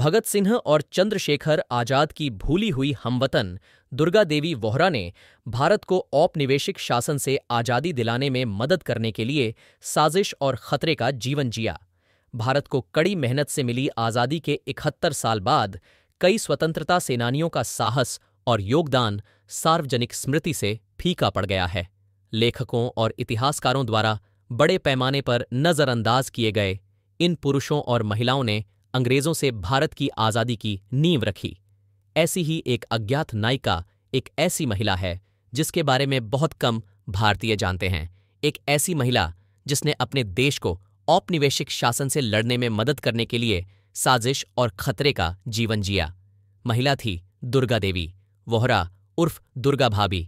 भगत सिंह और चंद्रशेखर आजाद की भूली हुई हमवतन दुर्गा देवी वोहरा ने भारत को औपनिवेशिक शासन से आजादी दिलाने में मदद करने के लिए साजिश और खतरे का जीवन जिया भारत को कड़ी मेहनत से मिली आजादी के इकहत्तर साल बाद कई स्वतंत्रता सेनानियों का साहस और योगदान सार्वजनिक स्मृति से फीका पड़ गया है लेखकों और इतिहासकारों द्वारा बड़े पैमाने पर नजरअंदाज किए गए इन पुरुषों और महिलाओं ने अंग्रेजों से भारत की आज़ादी की नींव रखी ऐसी ही एक अज्ञात नायिका एक ऐसी महिला है जिसके बारे में बहुत कम भारतीय जानते हैं एक ऐसी महिला जिसने अपने देश को औपनिवेशिक शासन से लड़ने में मदद करने के लिए साजिश और खतरे का जीवन जिया महिला थी दुर्गा देवी वोहरा उर्फ दुर्गा भाभी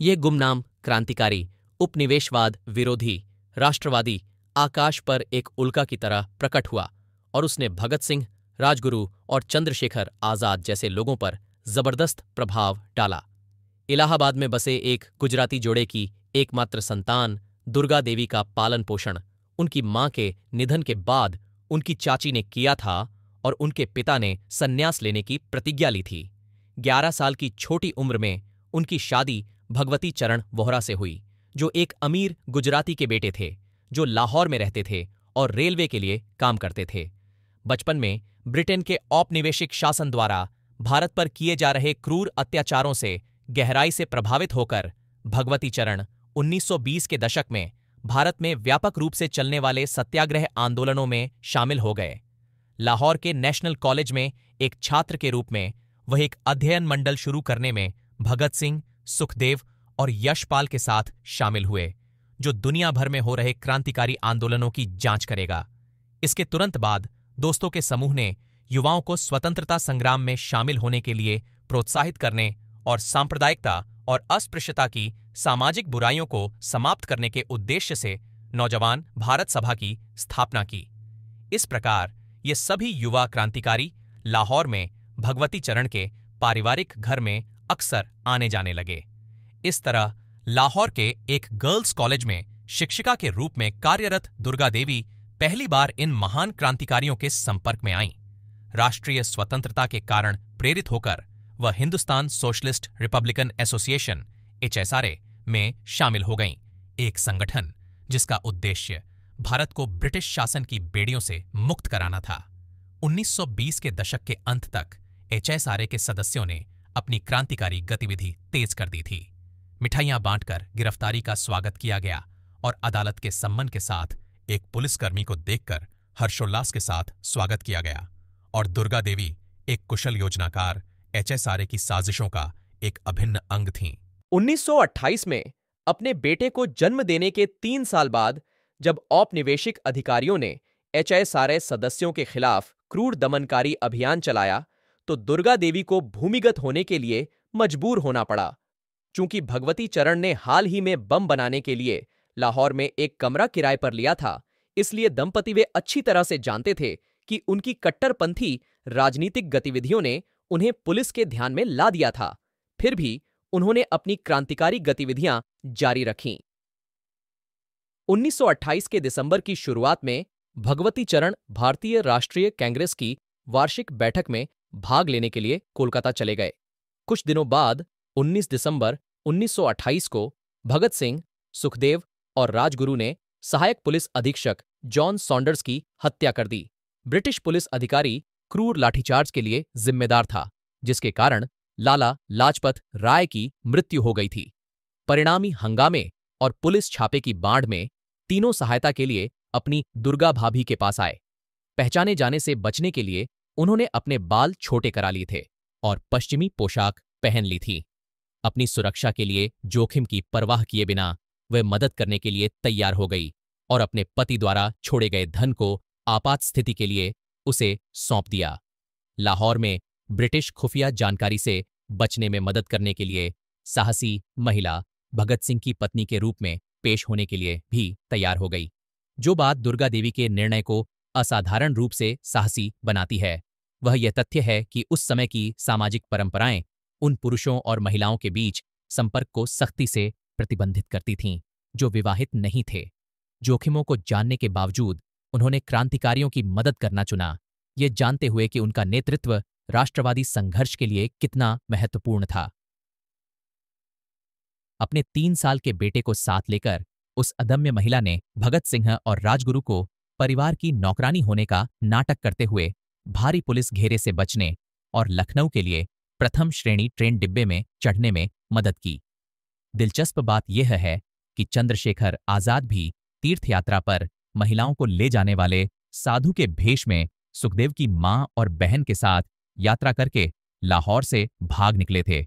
ये गुमनाम क्रांतिकारी उपनिवेशवाद विरोधी राष्ट्रवादी आकाश पर एक उल्का की तरह प्रकट हुआ और उसने भगत सिंह राजगुरु और चंद्रशेखर आज़ाद जैसे लोगों पर जबरदस्त प्रभाव डाला इलाहाबाद में बसे एक गुजराती जोड़े की एकमात्र संतान दुर्गा देवी का पालन पोषण उनकी मां के निधन के बाद उनकी चाची ने किया था और उनके पिता ने संन्यास लेने की प्रतिज्ञा ली थी ग्यारह साल की छोटी उम्र में उनकी शादी भगवती चरण वोहरा से हुई जो एक अमीर गुजराती के बेटे थे जो लाहौर में रहते थे और रेलवे के लिए काम करते थे बचपन में ब्रिटेन के औपनिवेशिक शासन द्वारा भारत पर किए जा रहे क्रूर अत्याचारों से गहराई से प्रभावित होकर भगवती चरण 1920 के दशक में भारत में व्यापक रूप से चलने वाले सत्याग्रह आंदोलनों में शामिल हो गए लाहौर के नेशनल कॉलेज में एक छात्र के रूप में वह एक अध्ययन मंडल शुरू करने में भगत सिंह सुखदेव और यशपाल के साथ शामिल हुए जो दुनिया भर में हो रहे क्रांतिकारी आंदोलनों की जांच करेगा इसके तुरंत बाद दोस्तों के समूह ने युवाओं को स्वतंत्रता संग्राम में शामिल होने के लिए प्रोत्साहित करने और सांप्रदायिकता और अस्पृश्यता की सामाजिक बुराइयों को समाप्त करने के उद्देश्य से नौजवान भारत सभा की स्थापना की इस प्रकार ये सभी युवा क्रांतिकारी लाहौर में भगवती चरण के पारिवारिक घर में अक्सर आने जाने लगे इस तरह लाहौर के एक गर्ल्स कॉलेज में शिक्षिका के रूप में कार्यरत दुर्गा देवी पहली बार इन महान क्रांतिकारियों के संपर्क में आईं राष्ट्रीय स्वतंत्रता के कारण प्रेरित होकर वह Hindustan Socialist Republican Association HSRA में शामिल हो गईं एक संगठन जिसका उद्देश्य भारत को ब्रिटिश शासन की बेड़ियों से मुक्त कराना था 1920 के दशक के अंत तक एचएसआरए के सदस्यों ने अपनी क्रांतिकारी गतिविधि तेज कर दी थी मिठाइयां बांटकर गिरफ्तारी का स्वागत किया गया और अदालत के सम्मन के साथ एक पुलिसकर्मी को देखकर हर्षोल्लास के साथ स्वागत किया गया और दुर्गा देवी एक कुशल योजनाकार एचएसआरए की साजिशों का एक अभिन्न अंग थीं 1928 में अपने बेटे को जन्म देने के तीन साल बाद जब औपनिवेशिक अधिकारियों ने एचएसआरए सदस्यों के खिलाफ क्रूर दमनकारी अभियान चलाया तो दुर्गा देवी को भूमिगत होने के लिए मजबूर होना पड़ा चूंकि भगवती चरण ने हाल ही में बम बनाने के लिए लाहौर में एक कमरा किराए पर लिया था इसलिए दंपति वे अच्छी तरह से जानते थे कि उनकी कट्टरपंथी राजनीतिक गतिविधियों ने उन्हें पुलिस के ध्यान में ला दिया था फिर भी उन्होंने अपनी क्रांतिकारी गतिविधियां जारी रखीं 1928 के दिसंबर की शुरुआत में भगवती चरण भारतीय राष्ट्रीय कांग्रेस की वार्षिक बैठक में भाग लेने के लिए कोलकाता चले गए कुछ दिनों बाद 19 दिसंबर 1928 को भगत सिंह सुखदेव और राजगुरु ने सहायक पुलिस अधीक्षक जॉन सॉन्डर्स की हत्या कर दी ब्रिटिश पुलिस अधिकारी क्रूर लाठीचार्ज के लिए जिम्मेदार था जिसके कारण लाला लाजपत राय की मृत्यु हो गई थी परिणामी हंगामे और पुलिस छापे की बाढ़ में तीनों सहायता के लिए अपनी दुर्गा भाभी के पास आए पहचाने जाने से बचने के लिए उन्होंने अपने बाल छोटे करा लिए थे और पश्चिमी पोशाक पहन ली थी अपनी सुरक्षा के लिए जोखिम की परवाह किए बिना वह मदद करने के लिए तैयार हो गई और अपने पति द्वारा छोड़े गए धन को आपात स्थिति के लिए उसे सौंप दिया लाहौर में ब्रिटिश खुफिया जानकारी से बचने में मदद करने के लिए साहसी महिला भगत सिंह की पत्नी के रूप में पेश होने के लिए भी तैयार हो गई जो बात दुर्गा देवी के निर्णय को असाधारण रूप से साहसी बनाती है वह यह तथ्य है कि उस समय की सामाजिक परंपराएं उन पुरुषों और महिलाओं के बीच संपर्क को सख्ती से प्रतिबंधित करती थीं जो विवाहित नहीं थे जोखिमों को जानने के बावजूद उन्होंने क्रांतिकारियों की मदद करना चुना ये जानते हुए कि उनका नेतृत्व राष्ट्रवादी संघर्ष के लिए कितना महत्वपूर्ण था अपने तीन साल के बेटे को साथ लेकर उस अदम्य महिला ने भगत सिंह और राजगुरु को परिवार की नौकरानी होने का नाटक करते हुए भारी पुलिस घेरे से बचने और लखनऊ के लिए प्रथम श्रेणी ट्रेन डिब्बे में चढ़ने में मदद की दिलचस्प बात यह है कि चंद्रशेखर आजाद भी तीर्थ यात्रा पर महिलाओं को ले जाने वाले साधु के भेष में सुखदेव की मां और बहन के साथ यात्रा करके लाहौर से भाग निकले थे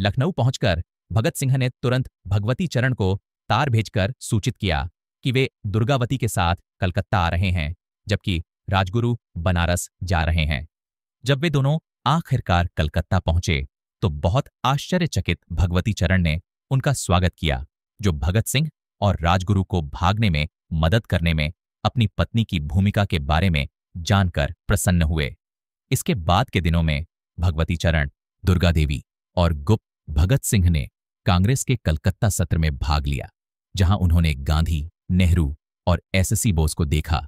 लखनऊ पहुंचकर भगत सिंह ने तुरंत भगवती चरण को तार भेजकर सूचित किया कि वे दुर्गावती के साथ कलकत्ता आ रहे हैं जबकि राजगुरु बनारस जा रहे हैं जब वे दोनों आखिरकार कलकत्ता पहुंचे तो बहुत आश्चर्यचकित भगवती चरण ने उनका स्वागत किया जो भगत सिंह और राजगुरु को भागने में मदद करने में अपनी पत्नी की भूमिका के बारे में जानकर प्रसन्न हुए इसके बाद के दिनों में भगवती चरण दुर्गा देवी और गुप्त भगत सिंह ने कांग्रेस के कलकत्ता सत्र में भाग लिया जहां उन्होंने गांधी नेहरू और एसएससी बोस को देखा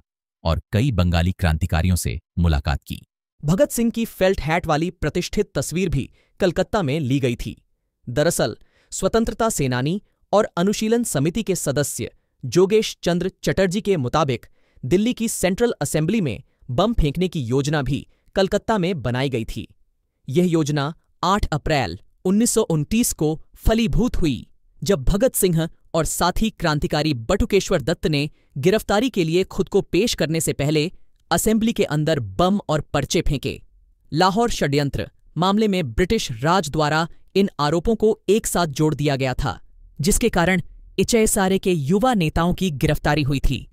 और कई बंगाली क्रांतिकारियों से मुलाकात की भगत सिंह की फेल्ट हैट वाली प्रतिष्ठित तस्वीर भी कलकत्ता में ली गई थी दरअसल स्वतंत्रता सेनानी और अनुशीलन समिति के सदस्य जोगेश चंद्र चटर्जी के मुताबिक दिल्ली की सेंट्रल असेंबली में बम फेंकने की योजना भी कलकत्ता में बनाई गई थी यह योजना 8 अप्रैल उन्नीस को फलीभूत हुई जब भगत सिंह और साथी क्रांतिकारी बटुकेश्वर दत्त ने गिरफ्तारी के लिए खुद को पेश करने से पहले असेंबली के अंदर बम और पर्चे फेंके लाहौर षड्यंत्र मामले में ब्रिटिश राज द्वारा इन आरोपों को एक साथ जोड़ दिया गया था जिसके कारण एचएसआरए के युवा नेताओं की गिरफ्तारी हुई थी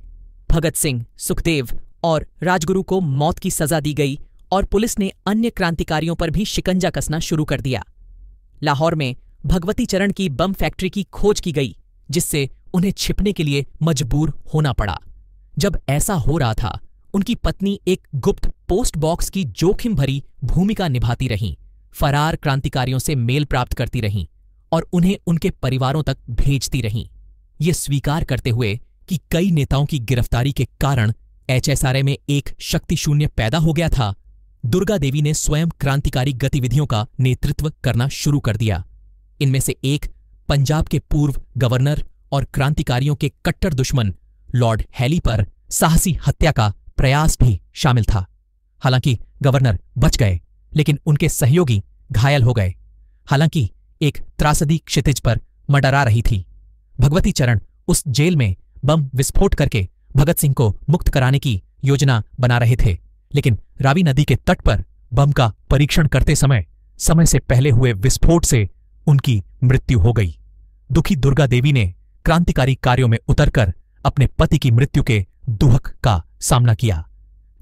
भगत सिंह सुखदेव और राजगुरु को मौत की सजा दी गई और पुलिस ने अन्य क्रांतिकारियों पर भी शिकंजा कसना शुरू कर दिया लाहौर में भगवती चरण की बम फैक्ट्री की खोज की गई जिससे उन्हें छिपने के लिए मजबूर होना पड़ा जब ऐसा हो रहा था उनकी पत्नी एक गुप्त पोस्ट बॉक्स की जोखिम भरी भूमिका निभाती रहीं फरार क्रांतिकारियों से मेल प्राप्त करती रहीं और उन्हें उनके परिवारों तक भेजती रहीं ये स्वीकार करते हुए कि कई नेताओं की गिरफ्तारी के कारण एचएसआरए में एक शक्ति शून्य पैदा हो गया था दुर्गा देवी ने स्वयं क्रांतिकारी गतिविधियों का नेतृत्व करना शुरू कर दिया इनमें से एक पंजाब के पूर्व गवर्नर और क्रांतिकारियों के कट्टर दुश्मन लॉर्ड हैली पर साहसी हत्या का प्रयास भी शामिल था हालांकि गवर्नर बच गए लेकिन उनके सहयोगी घायल हो गए हालांकि एक त्रासदी क्षितिज पर मडरा रही थी भगवती चरण उस जेल में बम विस्फोट करके भगत सिंह को मुक्त कराने की योजना बना रहे थे लेकिन रावी नदी के तट पर बम का परीक्षण करते समय समय से पहले हुए विस्फोट से उनकी मृत्यु हो गई दुखी दुर्गा देवी ने क्रांतिकारी कार्यों में उतरकर अपने पति की मृत्यु के दुहक का सामना किया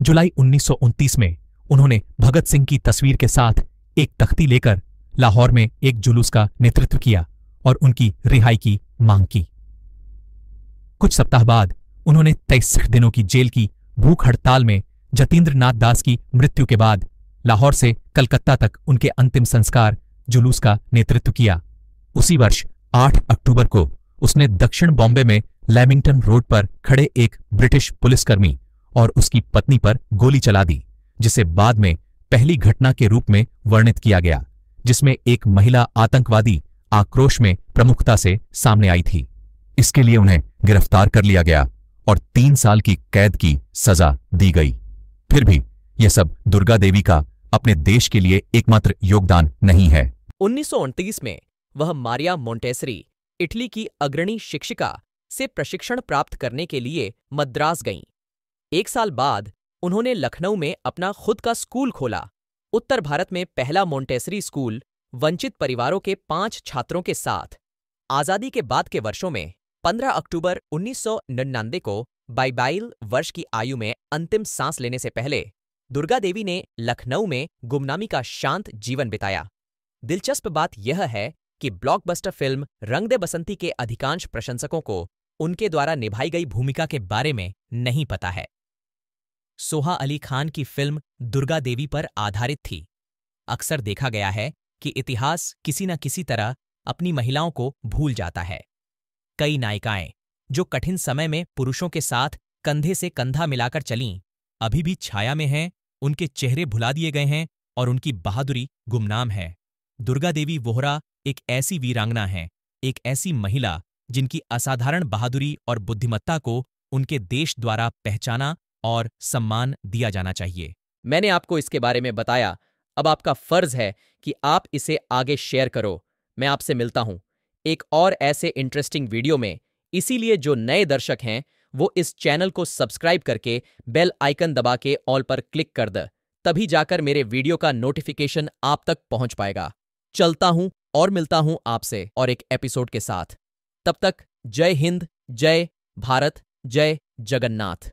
जुलाई उन्नीस में उन्होंने भगत सिंह की तस्वीर के साथ एक तख्ती लेकर लाहौर में एक जुलूस का नेतृत्व किया और उनकी रिहाई की मांग की कुछ सप्ताह बाद उन्होंने तेईसठ दिनों की जेल की भूख हड़ताल में जतेंद्र नाथ दास की मृत्यु के बाद लाहौर से कलकत्ता तक उनके अंतिम संस्कार जुलूस का नेतृत्व किया उसी वर्ष 8 अक्टूबर को उसने दक्षिण बॉम्बे में लैमिंगटन रोड पर खड़े एक ब्रिटिश पुलिसकर्मी और उसकी पत्नी पर गोली चला दी जिसे बाद में पहली घटना के रूप में वर्णित किया गया जिसमें एक महिला आतंकवादी आक्रोश में प्रमुखता से सामने आई थी इसके लिए उन्हें गिरफ्तार कर लिया गया और तीन साल की कैद की सजा दी गई फिर भी यह सब दुर्गा देवी का अपने देश के लिए एकमात्र योगदान नहीं है उन्नीस में वह मारिया मोन्टेसरी इटली की अग्रणी शिक्षिका से प्रशिक्षण प्राप्त करने के लिए मद्रास गईं एक साल बाद उन्होंने लखनऊ में अपना खुद का स्कूल खोला उत्तर भारत में पहला मोन्टेसरी स्कूल वंचित परिवारों के पांच छात्रों के साथ आज़ादी के बाद के वर्षों में 15 अक्टूबर उन्नीस को बाईबाइल वर्ष की आयु में अंतिम सांस लेने से पहले दुर्गा देवी ने लखनऊ में गुमनामी का शांत जीवन बिताया दिलचस्प बात यह है कि ब्लॉकबस्टर फिल्म रंग दे बसंती के अधिकांश प्रशंसकों को उनके द्वारा निभाई गई भूमिका के बारे में नहीं पता है सोहा अली खान की फिल्म दुर्गा देवी पर आधारित थी अक्सर देखा गया है कि इतिहास किसी न किसी तरह अपनी महिलाओं को भूल जाता है कई नायिकाएं जो कठिन समय में पुरुषों के साथ कंधे से कंधा मिलाकर चलीं अभी भी छाया में हैं उनके चेहरे भुला दिए गए हैं और उनकी बहादुरी गुमनाम है दुर्गा देवी वोहरा एक ऐसी वीरांगना है एक ऐसी महिला जिनकी असाधारण बहादुरी और बुद्धिमत्ता को उनके देश द्वारा पहचाना और सम्मान दिया जाना चाहिए मैंने आपको इसके बारे में बताया अब आपका फर्ज है कि आप इसे आगे शेयर करो मैं आपसे मिलता हूं एक और ऐसे इंटरेस्टिंग वीडियो में इसीलिए जो नए दर्शक हैं वो इस चैनल को सब्सक्राइब करके बेल आइकन दबा के ऑल पर क्लिक कर दे तभी जाकर मेरे वीडियो का नोटिफिकेशन आप तक पहुंच पाएगा चलता हूं और मिलता हूं आपसे और एक एपिसोड के साथ तब तक जय हिंद जय भारत जय जगन्नाथ